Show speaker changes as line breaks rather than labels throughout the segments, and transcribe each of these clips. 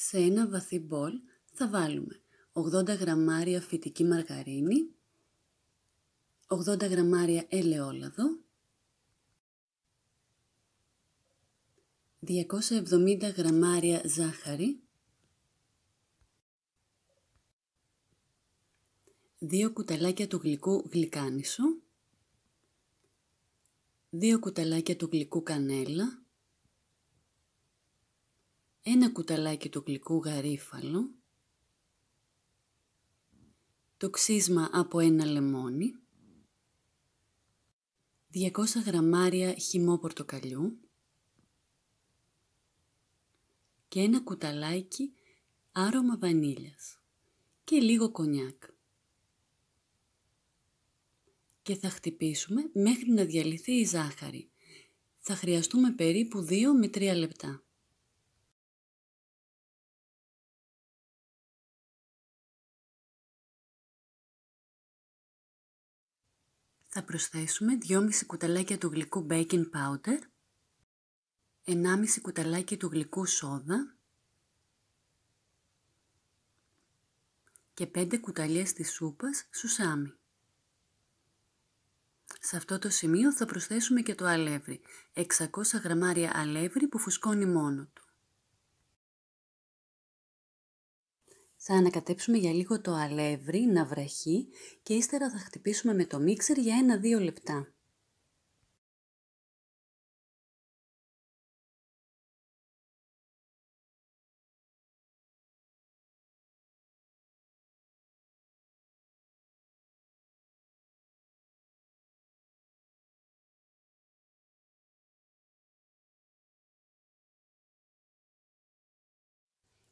Σε ένα βαθύ μπολ θα βάλουμε 80 γραμμάρια φυτική μαργαρίνη,
80 γραμμάρια ελαιόλαδο, 270 γραμμάρια ζάχαρη, 2 κουταλάκια του γλυκού γλυκάνισου, 2 κουταλάκια του γλυκού κανέλα, ένα κουταλάκι του γλυκού γαρίφαλο, το ξύσμα από ένα λεμόνι, 200 γραμμάρια χυμό πορτοκαλιού και ένα κουταλάκι άρωμα βανίλιας και λίγο κονιάκ. Και θα χτυπήσουμε μέχρι να διαλυθεί η ζάχαρη.
Θα χρειαστούμε περίπου 2 με 3 λεπτά. θα προσθέσουμε 2,5 κουταλάκια του γλυκού baking
powder, 1,5 κουταλάκι του γλυκού σόδα και 5 κουταλιές της σούπας σουσάμι. Σε αυτό το σημείο θα προσθέσουμε και το αλεύρι, 600 γραμμάρια αλεύρι που φουσκώνει μόνο του. Θα ανακατέψουμε για λίγο το αλεύρι να βραχεί
και ύστερα θα χτυπήσουμε με το μίξερ για 1-2 λεπτά.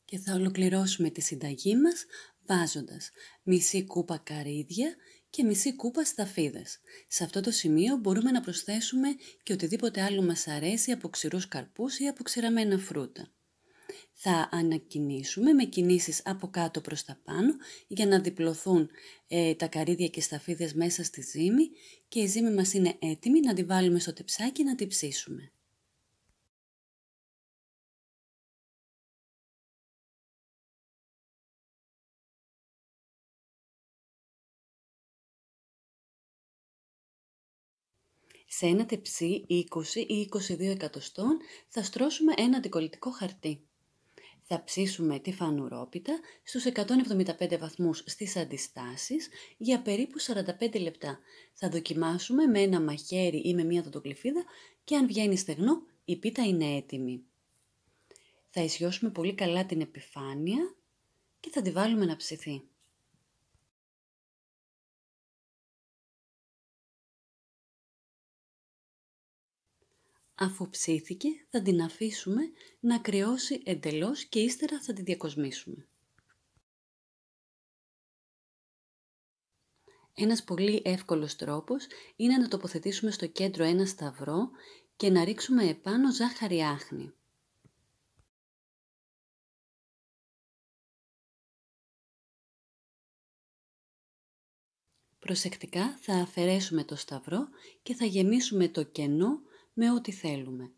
Και θα ολοκληρώσουμε τη συνταγή μας βάζοντας μισή κούπα καρύδια
και μισή κούπα σταφίδες. Σε αυτό το σημείο μπορούμε να προσθέσουμε και οτιδήποτε άλλο μας αρέσει από ξηρούς καρπούς ή από ξηραμένα φρούτα. Θα ανακινήσουμε με κινήσεις από κάτω προς τα πάνω για να διπλωθούν ε, τα καρύδια και σταφίδες μέσα στη ζύμη και η ζύμη μας είναι έτοιμη να τη βάλουμε στο τεψάκι να τη
ψήσουμε. Σε ένα τεψί 20
ή 22 εκατοστών θα στρώσουμε ένα αντικολλητικό χαρτί. Θα ψήσουμε τη φανουρόπιτα στους 175 βαθμούς στις αντιστάσεις για περίπου 45 λεπτά. Θα δοκιμάσουμε με ένα μαχαίρι ή με μία δοντοκλειφίδα και αν βγαίνει στεγνό η πίτα είναι έτοιμη. Θα ισιώσουμε πολύ καλά την
επιφάνεια και θα τη βάλουμε να ψηθεί.
Αφού ψήθηκε θα την αφήσουμε να κρυώσει εντελώς και ύστερα
θα τη διακοσμήσουμε. Ένας πολύ εύκολος τρόπος είναι να τοποθετήσουμε στο κέντρο ένα σταυρό
και να ρίξουμε επάνω ζάχαρη άχνη.
Προσεκτικά θα αφαιρέσουμε το σταυρό και θα γεμίσουμε το κενό με ό,τι θέλουμε.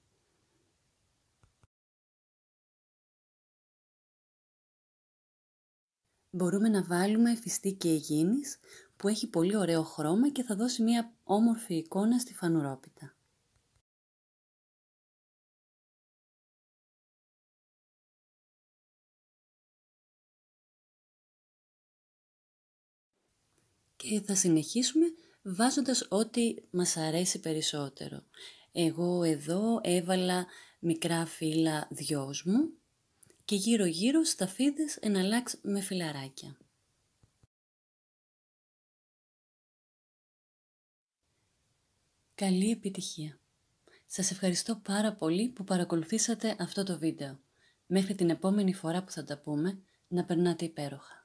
Μπορούμε να βάλουμε φιστή και που έχει πολύ ωραίο χρώμα και θα δώσει μια όμορφη εικόνα στη φανουρόπιτα. Και θα συνεχίσουμε βάζοντας ό,τι μας αρέσει περισσότερο. Εγώ
εδώ έβαλα μικρά φύλλα μου και γύρω γύρω
σταφίδες εναλλάξ με φυλλαράκια. Καλή επιτυχία!
Σας ευχαριστώ πάρα πολύ που παρακολουθήσατε αυτό το βίντεο. Μέχρι την επόμενη φορά που
θα τα πούμε, να περνάτε υπέροχα.